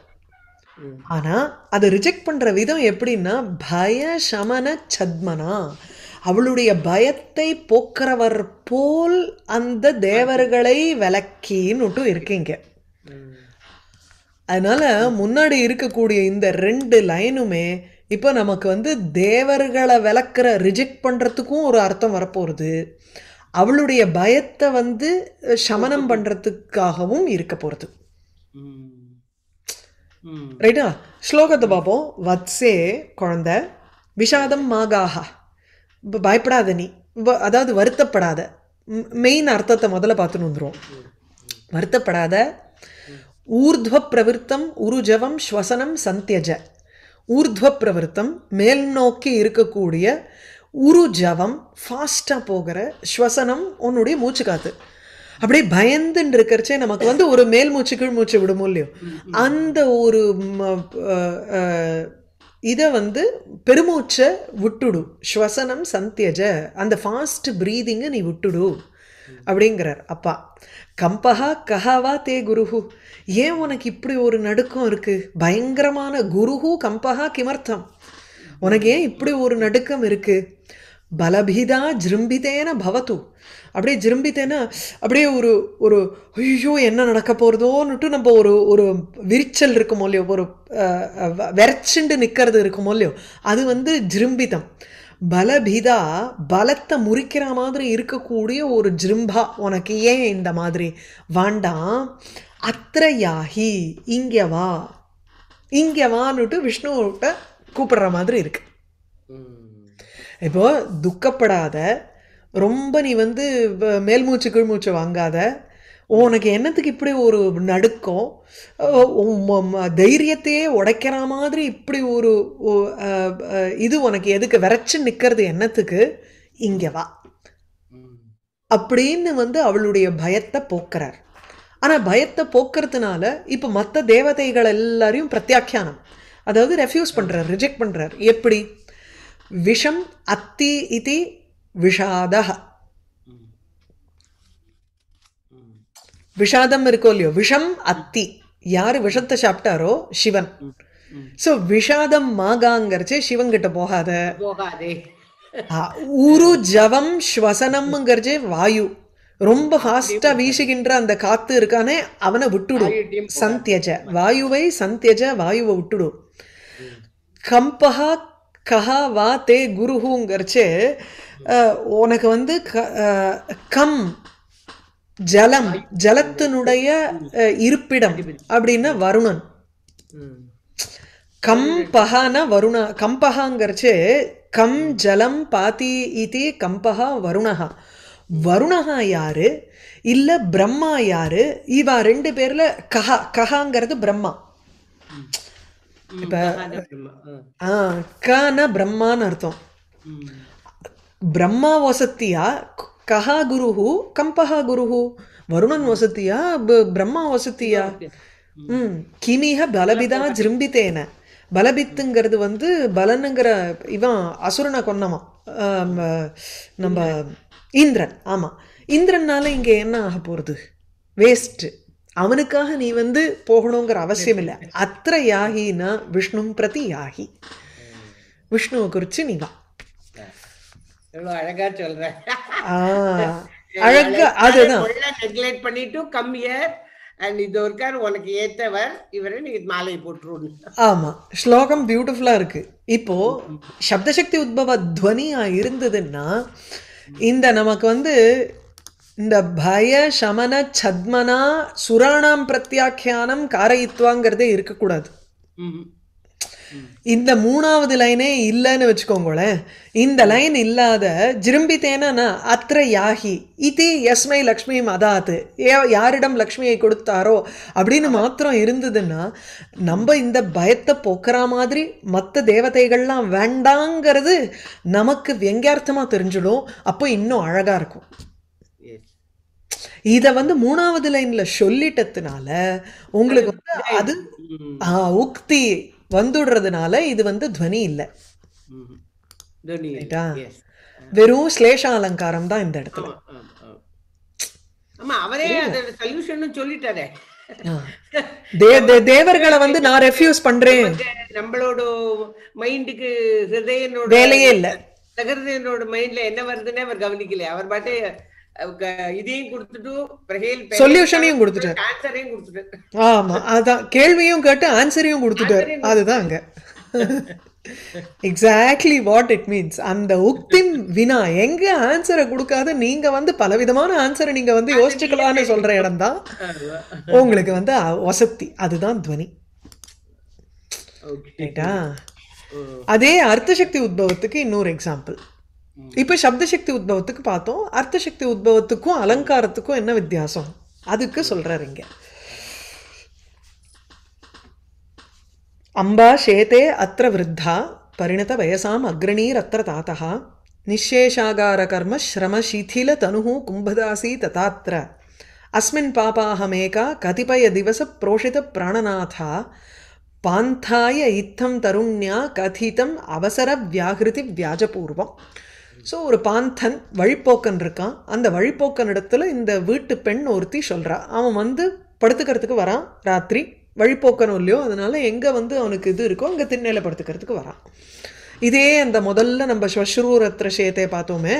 ஆனால் அதை ரிஜெக்ட் பண்ணுற விதம் எப்படின்னா பய சமன சத்மனா அவளுடைய பயத்தை போக்குறவர் போல் அந்த தேவர்களை விளக்கின்னுட்டும் இருக்கீங்க அதனால் முன்னாடி இருக்கக்கூடிய இந்த ரெண்டு லைனுமே இப்போ நமக்கு வந்து தேவர்களை விளக்குற ரிஜெக்ட் பண்ணுறதுக்கும் ஒரு அர்த்தம் வரப்போகிறது அவளுடைய பயத்தை வந்து சமனம் பண்ணுறதுக்காகவும் இருக்க போகிறது ரைட்டா ஸ்லோகத்தை பார்ப்போம் வத்சே குழந்த விஷாதம் மாகாஹா பயப்படாத நீ அதாவது வருத்தப்படாத மெயின் அர்த்தத்தை முதல்ல பார்த்துன்னு வந்துடும் வருத்தப்படாத ஊர்துவ பிரவிற்த்தம் உருஜவம் ஸ்வசனம் சந்தியஜ ஊர்துவ பிரவிற்த்தம் மேல் நோக்கி இருக்கக்கூடிய உரு ஜவம் போகிற ஸ்வசனம் உன்னுடைய மூச்சு காத்து அப்படியே பயந்துன்னு இருக்கிறச்சே நமக்கு வந்து ஒரு மேல் மூச்சு கீழ் மூச்சு விடுமோ இல்லையோ அந்த ஒரு இதை வந்து பெருமூச்சை விட்டுடும் ஸ்வசனம் சந்தியஜ அந்த ஃபாஸ்ட் ப்ரீதிங்கை நீ விட்டுடு அப்படிங்கிறார் அப்பா கம்பஹா கஹாவா தே குருஹு ஏன் உனக்கு இப்படி ஒரு நடுக்கம் இருக்கு பயங்கரமான குருஹு கம்பஹா கிமர்த்தம் உனக்கு ஏன் இப்படி ஒரு நடுக்கம் இருக்கு பலபீதா ஜிரும்பிதேன பவத்து அப்படியே ஜிரும்பித்தேனா அப்படியே ஒரு ஒரு ஐயோ என்ன நடக்க போகிறதோன்னுட்டு நம்ம ஒரு ஒரு விரிச்சல் இருக்குமோ இல்லையோ ஒரு விரைச்சுண்டு நிற்கிறது இருக்குமோ இல்லையோ அது வந்து ஜிரும்பிதம் பலபிதா பலத்தை முறிக்கிற மாதிரி இருக்கக்கூடிய ஒரு ஜிரும்பா உனக்கு ஏன் இந்த மாதிரி வேண்டாம் அத்திரையாகி யாகி இங்கே வா இங்கே வான்னுட்டு விஷ்ணுவிட்ட கூப்பிடுற மாதிரி இருக்கு இப்போ துக்கப்படாத ரொம்ப நீ வந்து மேல்மூச்சு கீழ்மூச்சு வாங்காத உனக்கு என்னத்துக்கு இப்படி ஒரு நடுக்கம் தைரியத்தையே உடைக்கிற மாதிரி இப்படி ஒரு இது உனக்கு எதுக்கு விரைச்சு நிற்கிறது என்னத்துக்கு இங்கே வா அப்படின்னு வந்து அவளுடைய பயத்தை போக்குறார் ஆனால் பயத்தை போக்குறதுனால இப்போ மற்ற தேவதைகள் எல்லாரையும் பிரத்யாக்கியானம் அதாவது ரெஃப்யூஸ் பண்ணுறார் ரிஜெக்ட் பண்ணுறார் எப்படி விஷம் அத்தி இதி விஷாதக விஷாதம் இருக்கோ இல்லையோ விஷம் அத்தி யார் விஷத்தை சாப்பிட்டாரோ சிவன் சோ விஷாதம் மாகாங்கிறச்சே சிவன் கிட்ட போகாத உரு ஜவம் ஸ்வசனம்ங்கிறச்சே வாயு ரொம்ப ஃபாஸ்டா வீசுகின்ற அந்த காத்து இருக்கானே அவனை விட்டுடும் சந்தியஜ வாயுவை சந்தியஜ வாயுவை விட்டுடும் கம்பஹா கஹா வா தே குருஹுங்கிறச்சே உனக்கு வந்து கம் ஜலம் ஜலத்தினுடைய இருப்பிடம் அப்படின்னா வருணன் கம்பஹானா வருணா கம்பகாங்கிறச்சு கம் ஜலம் பாத்தி இது கம்பகா வருணகா வருணகா யாரு இல்லை பிரம்மா யாரு இவா ரெண்டு பேர்ல கஹா கஹாங்கிறது பிரம்மா இப்போ ஆ பிரம்மான்னு அர்த்தம் பிரம்மா வசத்தியா கஹா குருஹு கம்பஹா குருஹு வருணன் வசதியா பிரம்மா வசதியா ம் கிமிக பலபிதா ஜிரும்பித்தேன பலபித்துங்கிறது வந்து பலனுங்கிற இவன் அசுரனை கொன்னவன் நம்ம இந்திரன் ஆமாம் இந்திரனால இங்கே என்ன ஆக போகிறது வேஸ்ட்டு அவனுக்காக நீ வந்து போகணுங்கிற அவசியம் இல்லை அத்த யாகினா விஷ்ணு பிரதி யாகி விஷ்ணுவை குறித்து நீ வா எவ்வளோ அழகாக சொல்கிறேன் அழகா அதுதான் கம் இயர் அண்ட் இது உனக்கு ஏத்தவர் ஆமா ஸ்லோகம் பியூட்டிஃபுல்லா இருக்கு இப்போ உத்பவ துவனியா இருந்ததுன்னா இந்த நமக்கு வந்து இந்த பய சமன சத்மனா சுராணாம் பிரத்யாக்கியானம் காரயித்வாங்கிறதே இருக்கக்கூடாது இந்த மூணாவது லைனே இல்லைன்னு வச்சுக்கோங்களேன் இந்த லைன் இல்லாத ஜிரும்பித்தேனா அத்திர யாகி இதி எஸ்மை லக்ஷ்மி மதாத்து ஏ யாரிடம் லக்ஷ்மியை கொடுத்தாரோ அப்படின்னு மாத்திரம் இருந்ததுன்னா நம்ம இந்த பயத்தை போக்குற மாதிரி மற்ற தேவதைகள்லாம் வேண்டாங்கிறது நமக்கு வெங்கியார்த்தமாக தெரிஞ்சிடும் அப்போ இன்னும் அழகாக இருக்கும் இதை வந்து மூணாவது லைன்ல சொல்லிட்டதுனால உங்களுக்கு வந்து அது உக்தி வந்துடுறதுனால இது வந்து துவனி இல்லை வெறும் ஸ்லேஷ அலங்காரம் தான் இந்த இடத்துல தேவர்களை வந்து நான் ரெஃப்யூஸ் பண்றேன் நம்மளோட மைண்டுக்கு ஹிருதயனோட வேலையே இல்ல சகர்தயனோட மைண்ட்ல என்ன வருதுன்னே அவர் கவனிக்கல அவர் பாட்டு சொல்யூஷனையும் கொடுத்துட்டேன் ஆமா அதான் கேள்வியும் கேட்டு ஆன்சரையும் கொடுத்துட்டாரு அதுதான் அங்க எக்ஸாக்ட்லி வாட் இட் மீன்ஸ் அந்த உக்தின் வினா எங்க ஆன்சரை கொடுக்காத நீங்க வந்து பலவிதமான ஆன்சரை நீங்க வந்து யோசிச்சுக்கலாம்னு சொல்ற இடம் தான் உங்களுக்கு வந்து வசதி அதுதான் துவனி oh. அதே அர்த்தசக்தி உத்பவத்துக்கு இன்னொரு எக்ஸாம்பிள் இப்போ சப்தசக்தி உத்பவத்துக்கு பார்த்தோம் அர்த்தசக்தி உத்பவத்துக்கும் அலங்காரத்துக்கும் என்ன வித்தியாசம் அதுக்கு சொல்கிறார் இங்கே அம்பா சேதே அத்திர விருத்தா பரிணத வயசாம் அக்ரணீர் அத்திர தாத்தா நிஷேஷாகார கர்ம ஸ்ரம சிதில தனு கும்பதாசி ததாத்திர அஸ்மின் பாபாஹமேகா கதிபய திவச புரோஷித பிராணநாதா பாந்தாய இத்தம் தருண்யா கதிதம் அவசர வியாகிருதி வியாஜபூர்வம் ஸோ ஒரு பாந்தன் வழிப்போக்கன் இருக்கான் அந்த வழிப்போக்கன் இடத்துல இந்த வீட்டு பெண் ஒருத்தி சொல்கிறா அவன் வந்து படுத்துக்கிறதுக்கு வரான் ராத்திரி வழிப்போக்கனும் இல்லையோ அதனால் எங்கே வந்து அவனுக்கு இது இருக்கோ அங்கே திண்ணையில் படுத்துக்கிறதுக்கு வரான் இதே அந்த முதல்ல நம்ம ஸ்வஸ்ரூரத்ர சேத்தை பார்த்தோமே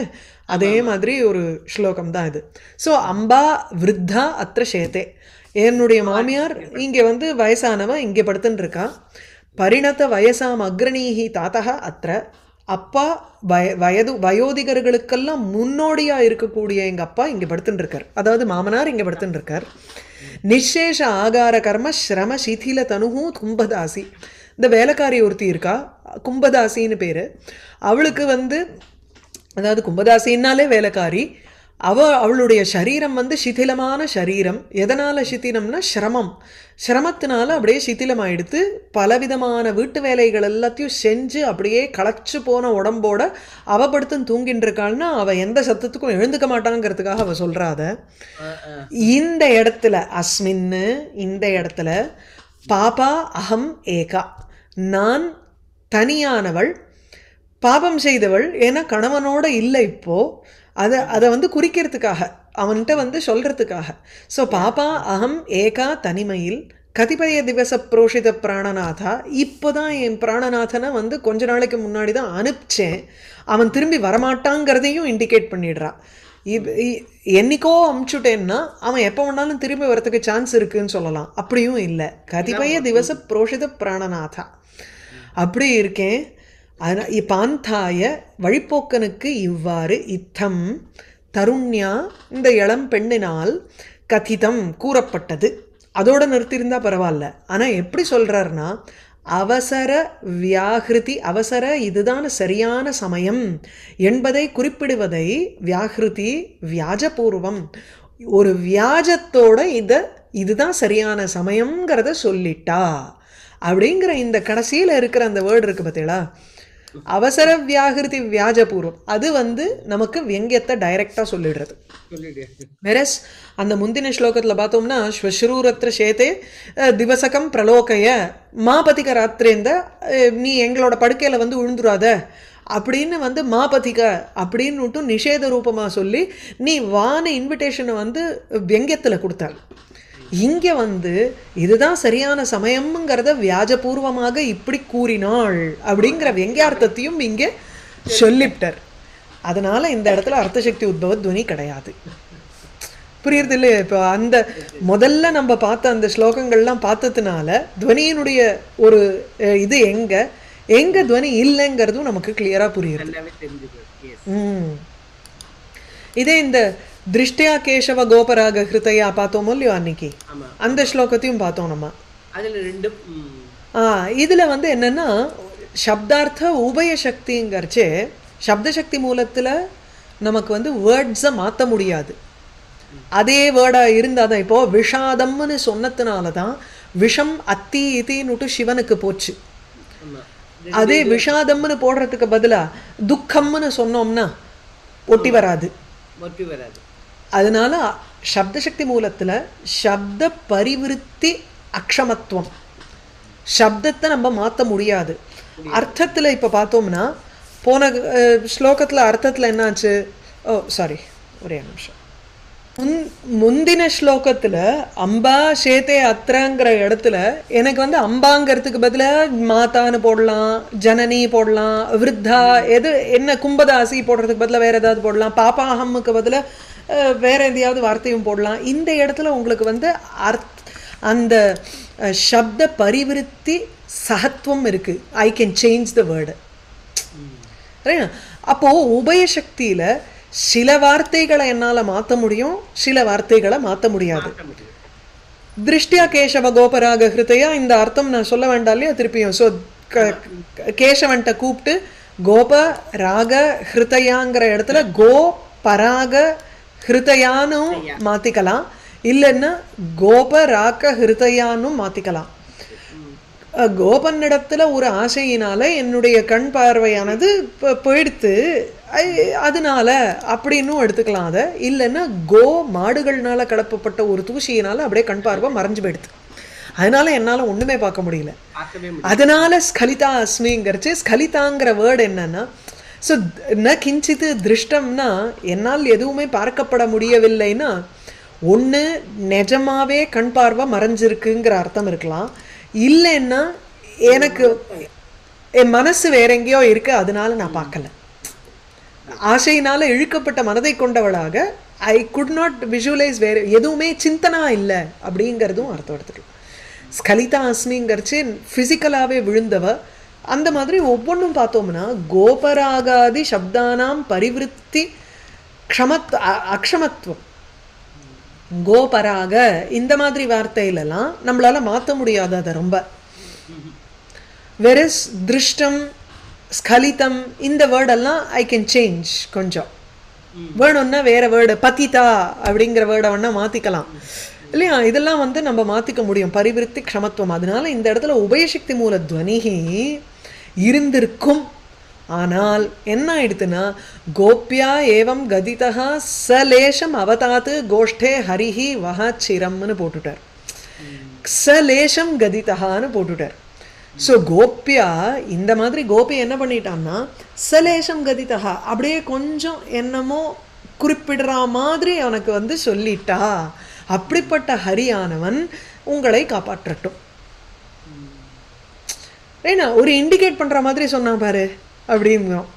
அதே மாதிரி ஒரு ஸ்லோகம் தான் இது ஸோ அம்பா விருத்தா அத்திர சேத்தே என்னுடைய மாமியார் இங்கே வந்து வயசானவன் இங்கே படுத்துன்னு இருக்கான் பரிணத வயசாம் அக்ரணீஹி தாத்தா அத்த அப்பா வய வயது வயோதிகர்களுக்கெல்லாம் முன்னோடியாக இருக்கக்கூடிய எங்கள் அப்பா இங்கே படுத்துட்டுருக்கார் அதாவது மாமனார் இங்கே படுத்துட்டுருக்கார் நிஷேஷ ஆகார கர்ம ஸ்ரம சிதில தனுகும் கும்பதாசி இந்த வேலைக்காரி ஒருத்தி இருக்கா கும்பதாசின்னு பேர் அவளுக்கு வந்து அதாவது கும்பதாசின்னாலே வேலைக்காரி அவ அவளுடைய சரீரம் வந்து சிதிலமான சரீரம் எதனால் சிதிலம்னா சிரமம் சிரமத்தினால அப்படியே சிதிலமாயிடுத்து பலவிதமான வீட்டு வேலைகள் எல்லாத்தையும் செஞ்சு அப்படியே களைச்சு போன உடம்போட அவப்படுத்தும் தூங்கின்னு இருக்காள்னா அவள் எந்த சத்தத்துக்கும் எழுந்துக்க மாட்டாங்கிறதுக்காக அவள் சொல்கிறாத இந்த இடத்துல அஸ்மின்னு இந்த இடத்துல பாப்பா அகம் ஏகா நான் தனியானவள் பாபம் செய்தவள் ஏன்னா கணவனோட இல்லை இப்போது அதை அதை வந்து குறிக்கிறதுக்காக அவன்கிட்ட வந்து சொல்கிறதுக்காக ஸோ பாப்பா அகம் ஏகா தனிமையில் கதிபய திவச புரோஷித பிராணநாதா இப்போ தான் என் பிராணநாதனை வந்து கொஞ்ச நாளைக்கு முன்னாடி தான் அனுப்பிச்சேன் அவன் திரும்பி வரமாட்டாங்கிறதையும் இண்டிகேட் பண்ணிடுறான் இது என்னைக்கோ அமுச்சுட்டேன்னா அவன் எப்போ வேணாலும் திரும்பி வரத்துக்கு சான்ஸ் இருக்குன்னு சொல்லலாம் அப்படியும் இல்லை கதிபய திவச புரோஷித பிராணநாதா அப்படி இருக்கேன் அதனால் பாந்தாய வழிப்போக்கனுக்கு இவ்வாறு இத்தம் தருண்யா இந்த இளம் பெண்ணினால் கதிதம் கூறப்பட்டது அதோடு நிறுத்தியிருந்தா பரவாயில்ல ஆனால் எப்படி சொல்கிறாருன்னா அவசர வியாகிருதி அவசர இதுதான் சரியான சமயம் என்பதை குறிப்பிடுவதை வியாகிருதி வியாஜபூர்வம் ஒரு வியாஜத்தோட இதை இதுதான் சரியான சமயங்கிறத சொல்லிட்டா அப்படிங்கிற இந்த கடைசியில் இருக்கிற அந்த வேர்டு இருக்குது பார்த்தீங்களா அவசர வியாகிருதி வியாஜபூர்வம் அது வந்து நமக்கு வியங்கியத்தை டைரெக்டாக சொல்லிடுறது வெரஸ் அந்த முந்தின ஸ்லோகத்தில் பார்த்தோம்னா ஸ்வஸ்ரூரத்ர சேத்தே திவசகம் பிரலோகைய மாபதிக ராத்திரேந்த நீ எங்களோட படுக்கையில் வந்து விழுந்துடாத அப்படின்னு வந்து மாபதிக அப்படின்னுட்டும் நிஷேத ரூபமாக சொல்லி நீ வான இன்விடேஷனை வந்து வெங்கியத்தில் கொடுத்தாள் இங்கே வந்து இதுதான் சரியான சமயம்ங்கிறத வியாஜபூர்வமாக இப்படி கூறினாள் அப்படிங்கிற வெங்கியார்த்தத்தையும் இங்கே சொல்லிவிட்டார் அதனால் இந்த இடத்துல அர்த்தசக்தி உத்பவ துவனி கிடையாது புரியுறது இல்லையா இப்போ அந்த முதல்ல நம்ம பார்த்த அந்த ஸ்லோகங்கள்லாம் பார்த்ததுனால துவனியினுடைய ஒரு இது எங்க எங்க துவனி இல்லைங்கிறதும் நமக்கு கிளியரா புரியுது இதே இந்த திருஷ்டியா கேசவ கோபராக ஹிருதயா பார்த்தோம் இல்லையோ அன்னைக்கு அந்த ஸ்லோகத்தையும் பார்த்தோம் நம்ம அதில் ரெண்டு இதில் வந்து என்னென்னா சப்தார்த்த உபய சக்திங்கிறச்சே சப்தசக்தி மூலத்தில் நமக்கு வந்து வேர்ட்ஸை மாற்ற முடியாது அதே வேர்டாக இருந்தால் தான் இப்போது விஷாதம்னு சொன்னதுனால தான் விஷம் அத்தி இத்தின்னுட்டு சிவனுக்கு போச்சு அதே விஷாதம்னு போடுறதுக்கு பதிலாக துக்கம்னு சொன்னோம்னா ஒட்டி வராது ஒட்டி வராது அதனால் சப்தசக்தி மூலத்தில் சப்த பரிவிருத்தி அக்ஷமத்துவம் சப்தத்தை நம்ம மாற்ற முடியாது அர்த்தத்தில் இப்போ பார்த்தோம்னா போன ஸ்லோகத்தில் அர்த்தத்தில் என்னாச்சு ஓ சாரி ஒரே நிமிஷம் முன் முந்தின ஸ்லோகத்தில் அம்பா சேத்தே அத்திரங்கிற இடத்துல எனக்கு வந்து அம்பாங்கிறதுக்கு பதிலாக மாதான்னு போடலாம் ஜனனி போடலாம் விருத்தா எது என்ன கும்பதாசி போடுறதுக்கு பதிலாக வேறு ஏதாவது போடலாம் பாப்பாஹம்முக்கு பதிலாக வேற எதையாவது வார்த்தையும் போடலாம் இந்த இடத்துல உங்களுக்கு வந்து அர்த் அந்த சப்த பரிவிருத்தி சகத்துவம் இருக்குது I can change the word அப்போ உபயசக்தியில சில வார்த்தைகளை என்னால் மாற்ற முடியும் சில வார்த்தைகளை மாற்ற முடியாது திருஷ்டியா கேசவ கோபராக ஹிருதயா இந்த அர்த்தம் நான் சொல்ல வேண்டாம் இல்லையா திருப்பியும் ஸோ கேசவன்ட்ட கூப்பிட்டு கோப ராக ஹிருதயாங்கிற இடத்துல கோ பராக ஹிருதயானும் மாத்திக்கலாம் இல்லைன்னா கோப ராக்க ஹிருதயானும் மாற்றிக்கலாம் கோபனிடத்தில் ஒரு ஆசையினால என்னுடைய கண் பார்வையானது இப்போ போயிடுத்து அதனால அப்படின்னும் எடுத்துக்கலாம் அதை இல்லைன்னா கோ மாடுகள்னால கடப்பப்பட்ட ஒரு தூசியினால அப்படியே கண் பார்வை மறைஞ்சு போயிடுது அதனால என்னால் ஒன்றுமே பார்க்க முடியல அதனால ஸ்கலிதா அஸ்மிங்கிறச்சு ஸ்கலிதாங்கிற வேர்டு என்னன்னா ஸோ ந கிஞ்சித்து திருஷ்டம்னா என்னால் எதுவுமே பார்க்கப்பட முடியவில்லைன்னா ஒன்று நிஜமாவே கண் பார்வை மறைஞ்சிருக்குங்கிற அர்த்தம் இருக்கலாம் இல்லைன்னா எனக்கு என் மனசு வேற எங்கேயோ இருக்கு அதனால நான் பார்க்கல ஆசையினால இழுக்கப்பட்ட மனதை கொண்டவளாக ஐ குட் நாட் விஷுவலைஸ் வேறு எதுவுமே சிந்தனா இல்லை அப்படிங்கிறதும் அர்த்தம் எடுத்துக்கலாம் ஸ்கலிதா அஸ்மிங்கிறச்சு ஃபிசிக்கலாகவே விழுந்தவ அந்த மாதிரி ஒவ்வொன்றும் பார்த்தோம்னா கோபராகாதி சப்தானாம் பரிவிருத்தி க்ஷமத் அக்ஷமத்துவம் கோபராக இந்த மாதிரி வார்த்தையிலலாம் நம்மளால் மாற்ற முடியாது அதை ரொம்ப வெரிஸ் திருஷ்டம் ஸ்கலிதம் இந்த வேர்டெல்லாம் ஐ கேன் சேஞ்ச் கொஞ்சம் வேணும்னா வேற வேர்டு பதிதா அப்படிங்கிற வேர்டை வேணா மாற்றிக்கலாம் இல்லையா இதெல்லாம் வந்து நம்ம மாற்றிக்க முடியும் பரிவிருத்தி க்ஷமத்துவம் அதனால இந்த இடத்துல உபயசக்தி மூல துவனிகி இருந்திருக்கும் ஆனால் என்ன ஆயிடுத்துன்னா கோப்பியா ஏவம் கதிதா சலேஷம் அவதாத்து கோஷ்டே ஹரிஹி வகாச்சிரம்னு போட்டுட்டார் சலேஷம் கதிதஹான்னு போட்டுட்டார் ஸோ கோப்பியா இந்த மாதிரி கோபி என்ன பண்ணிட்டான்னா சலேஷம் கதிதா அப்படியே கொஞ்சம் என்னமோ குறிப்பிடுற மாதிரி அவனுக்கு வந்து சொல்லிட்டா அப்படிப்பட்ட ஹரியானவன் உங்களை காப்பாற்றட்டும் ஏன்னா ஒரு இண்டிகேட் பண்ணுற மாதிரி சொன்னா பாரு அப்படிங்கிறோம்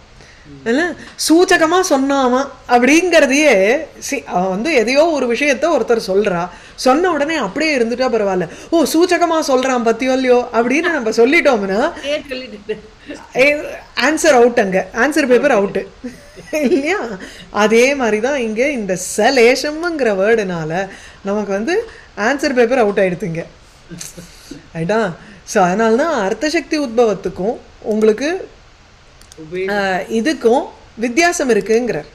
சூச்சகமாக சொன்னாமா அப்படிங்கிறதையே சி அவன் வந்து எதையோ ஒரு விஷயத்த ஒருத்தர் சொல்றா சொன்ன உடனே அப்படியே இருந்துட்டா பரவாயில்ல ஓ சூச்சகமாக சொல்கிறான் பத்தியோ இல்லையோ அப்படின்னு நம்ம சொல்லிட்டோம்னா ஆன்சர் அவுட் அங்கே ஆன்சர் பேப்பர் அவுட்டு இல்லையா அதே மாதிரி தான் இங்கே இந்த சலேஷம்ங்கிற வேர்டுனால நமக்கு வந்து ஆன்சர் பேப்பர் அவுட் ஆயிடுத்துங்க ரைட்டா ஸோ அதனால தான் அர்த்தசக்தி உத்பவத்துக்கும் உங்களுக்கு இதுக்கும் வித்தியாசம் இருக்குங்கிறார்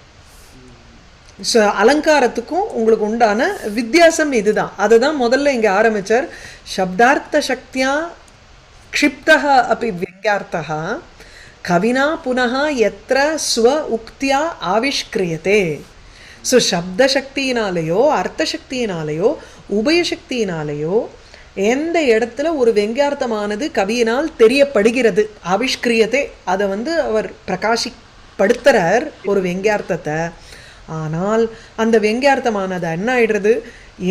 ஸோ அலங்காரத்துக்கும் உங்களுக்கு உண்டான வித்தியாசம் இதுதான் அதை தான் முதல்ல இங்கே ஆரம்பித்தார் சப்தார்த்த சக்தியா க்ஷிப்தா அப்படி வியங்கார்த்தா கவினா புனக எத்த ஸ்வ உக்தியா ஆவிஷ்கிரியதே ஸோ சப்தசக்தியினாலேயோ அர்த்தசக்தியினாலேயோ உபயசக்தியினாலேயோ எந்த இடத்துல ஒரு வெங்கார்த்தமானது கவியினால் தெரியப்படுகிறது ஆவிஷ்கிரியத்தை அதை வந்து அவர் பிரகாஷிப்படுத்துகிறார் ஒரு வெங்கார்த்தத்தை ஆனால் அந்த வெங்கார்த்தமானது என்ன ஆயிடுறது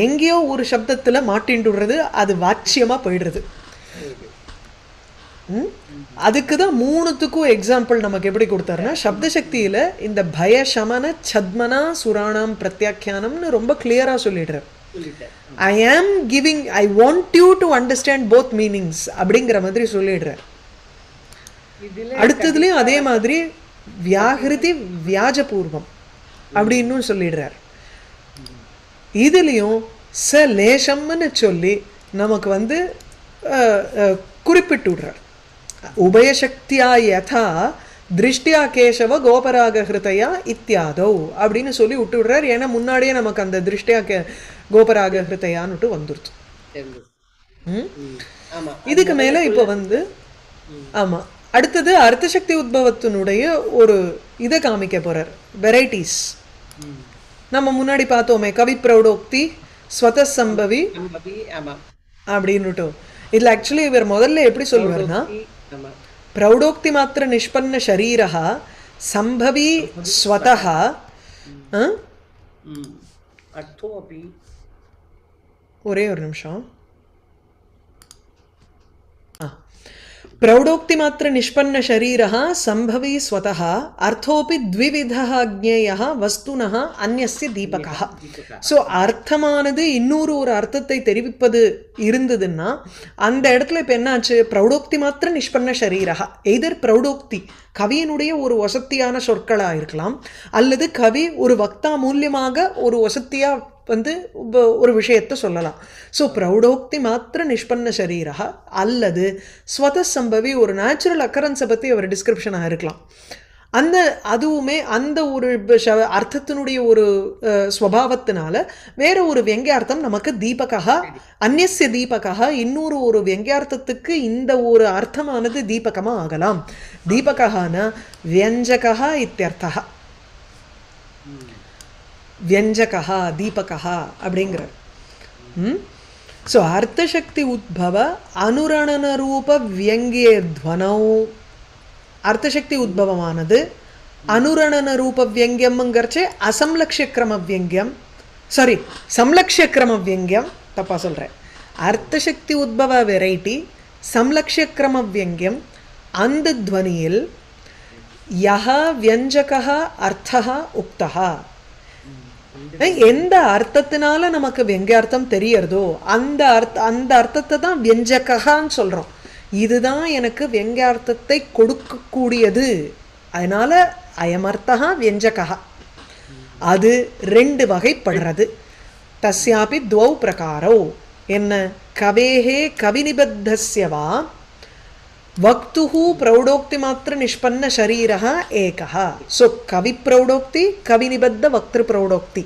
எங்கேயோ ஒரு சப்தத்தில் மாட்டின்டுறது அது வாட்சியமாக போயிடுறது அதுக்கு தான் மூணுத்துக்கும் எக்ஸாம்பிள் நமக்கு எப்படி கொடுத்தாருன்னா சப்தசக்தியில் இந்த பய சமன சத்மனா சுராணம் பிரத்யாக்கியானம்னு ரொம்ப கிளியராக சொல்லிடுறார் I am giving I want you to understand both meanings அப்படிங்கிற மாதிரி சொல்லிடுறார் அடுத்ததுலேயும் அதே மாதிரி வியாகிருதி வியாஜபூர்வம் அப்படின்னு சொல்லிடுறார் இதுலேயும் ச லேசம்னு சொல்லி நமக்கு வந்து குறிப்பிட்டு விடுறார் உபயசக்தியா யதா திருஷ்டியா கேசவ கோபராக ஹிருதயா இத்தியாதோ அப்படின்னு சொல்லி விட்டு விடுறார் ஏன்னா முன்னாடியே நமக்கு அந்த திருஷ்டியா கே கோபராக ஹிருதயான்னு வந்துருச்சு இதுக்கு மேல இப்போ வந்து ஆமா அடுத்தது அர்த்த சக்தி உத்பவத்தினுடைய ஒரு இதை காமிக்க போறார் வெரைட்டிஸ் நம்ம முன்னாடி பார்த்தோமே கவி பிரௌடோக்தி ஸ்வத சம்பவி அப்படின்னுட்டோம் இதுல ஆக்சுவலி இவர் முதல்ல எப்படி சொல்லுவார்னா பிரௌடோக்தி மாத்திர நிஷ்பன்ன ஷரீரா சம்பவி ஸ்வதா ஒரே ஒரு நிமிஷம் பிரௌடோக்தி மாத்திர நிஷ்பன்ன ಶರೀರ சம்பவி ಸ್ವತಃ அர்த்தோபி த்விவித ಜ್ಞೇಯ வஸ்துனா அந்நிய ದೀಪಕ ஸோ அர்த்தமானது இன்னொரு ஒரு அர்த்தத்தை தெரிவிப்பது இருந்ததுன்னா அந்த இடத்துல இப்போ என்னாச்சு பிரௌடோக்தி மாத்திர நிஷ்பன்ன ஷரீரகா எதிர் பிரௌடோக்தி கவியினுடைய ஒரு வசத்தியான சொற்களாக இருக்கலாம் அல்லது கவி ஒரு வக்தா மூலியமாக ஒரு வசத்தியாக வந்து ஒரு விஷயத்தை சொல்லலாம் ஸோ ப்ரௌடோக்தி மாத்திர நிஷ்பன்ன சரீரா அல்லது ஸ்வத சம்பவி ஒரு நேச்சுரல் அக்கரன்ஸை பற்றி அவர் டிஸ்கிரிப்ஷனாக இருக்கலாம் அந்த அதுவுமே அந்த ஒரு அர்த்தத்தினுடைய ஒரு ஸ்வபாவத்தினால வேற ஒரு வெங்கியார்த்தம் நமக்கு தீபகாக அந்நிய தீபகாக இன்னொரு ஒரு வெங்கியார்த்தத்துக்கு இந்த ஒரு அர்த்தமானது தீபகமாக ஆகலாம் தீபகான வியஞ்சகா இத்தியர்த்தகா வியஞ்சகா தீபகா அப்படிங்கிறார் ஸோ அர்த்தசக்தி உத்பவ அனுரணன ரூப வியங்கிய துவனோ அர்த்தசக்தி உத்பவமானது அனுரணன ரூப வியங்கியம்ங்கிறச்சே அசம்லக்ஷ கிரம வியங்கியம் சாரி சம்லக்ஷ கிரம வியங்கியம் தப்பாக சொல்கிறேன் அர்த்தசக்தி உத்பவ வெரைட்டி சம்லக்ஷ வியங்கியம் அந்த துவனியில் யஹா வியஞ்சகா அர்த்தா உக்தகா எந்த அர்த்தத்தினால நமக்கு அர்த்தம் தெரியறதோ அந்த அர்த்த அந்த அர்த்தத்தை தான் வெஞ்சககான்னு சொல்கிறோம் இதுதான் எனக்கு அர்த்தத்தை கொடுக்கக்கூடியது அதனால் அயமர்த்தகா வெஞ்சகா அது ரெண்டு வகைப்படுறது தஸ்யாபி துவௌ பிரகாரோ என்ன கவேகே கவிநிபத்தஸ்யவா வக்துஹு பிரௌடோக்தி மாத்திர நிஷ்பன்ன ஷரீரா ஏகா ஸோ கவி பிரௌடோக்தி நிபத்த வக்திரு பிரௌடோக்தி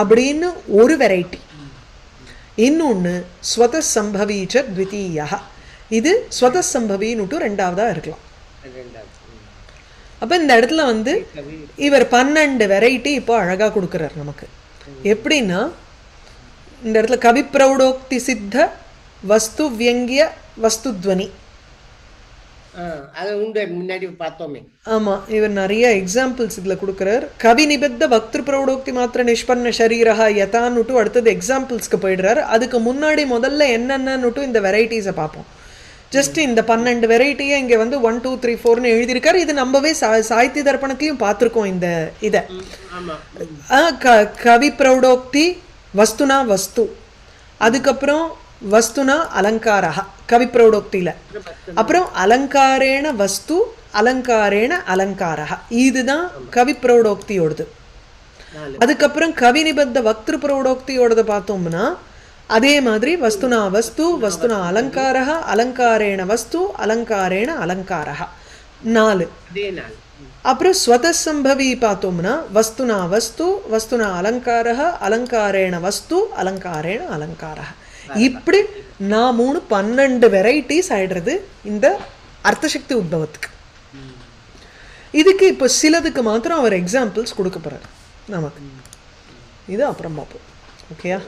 அப்படின்னு ஒரு வெரைட்டி இன்னொன்று ஸ்வத சம்பவீச்ச த்விதீயா இது ஸ்வத சம்பவின்னுட்டு ரெண்டாவதாக இருக்கலாம் அப்போ இந்த இடத்துல வந்து இவர் பன்னெண்டு வெரைட்டி இப்போ அழகாக கொடுக்குறார் நமக்கு எப்படின்னா இந்த இடத்துல கவிப்பிரௌடோக்தி சித்த வஸ்து வியங்கிய வஸ்துத்வனி அதை உண்டு முன்னாடி பார்த்தோமே ஆமாம் இவர் நிறைய எக்ஸாம்பிள்ஸ் இதில் கொடுக்குறார் கவி நிபத்த பக்திரு பிரௌடோக்தி மாத்திர நிஷ்பண்ண சரீரஹா யதான்னுட்டு அடுத்தது எக்ஸாம்பிள்ஸ்க்கு போயிடுறார் அதுக்கு முன்னாடி முதல்ல என்னென்னன்னுட்டு இந்த வெரைட்டிஸை பார்ப்போம் ஜஸ்ட் இந்த பன்னெண்டு வெரைட்டியை இங்கே வந்து ஒன் டூ த்ரீ ஃபோர்னு எழுதியிருக்காரு இது நம்மவே சா சாகித்ய தர்ப்பணத்தையும் பார்த்துருக்கோம் இந்த இதை க கவி பிரௌடோக்தி வஸ்துனா வஸ்து அதுக்கப்புறம் வஸ்துனா அலங்காரா கவிப்பிரௌடோக்தியில் அப்புறம் அலங்காரேண வஸ்து அலங்காரேண அலங்காரா இதுதான் கவி கவிப்பிரௌடோக்தியோடது அதுக்கப்புறம் கவி நிபந்த வக்திரு பிரௌடோக்தியோடது பார்த்தோம்னா அதே மாதிரி வஸ்துனா வஸ்து வஸ்துனா அலங்காரா அலங்காரேண வஸ்து அலங்காரேண அலங்காரா நாலு அப்புறம் ஸ்வத சம்பவி பார்த்தோம்னா வஸ்துனா வஸ்து வஸ்துனா அலங்காரா அலங்காரேண வஸ்து அலங்காரேண அலங்காரா இப்படி நான் மூணு பன்னெண்டு வெரைட்டிஸ் ஆயிடுறது இந்த அர்த்தசக்தி உத்பவத்துக்கு இதுக்கு இப்போ சிலதுக்கு மாத்திரம் அவர் எக்ஸாம்பிள்ஸ் கொடுக்க போறாரு நமக்கு இது அப்புறம் பார்ப்போம் ஓகேயா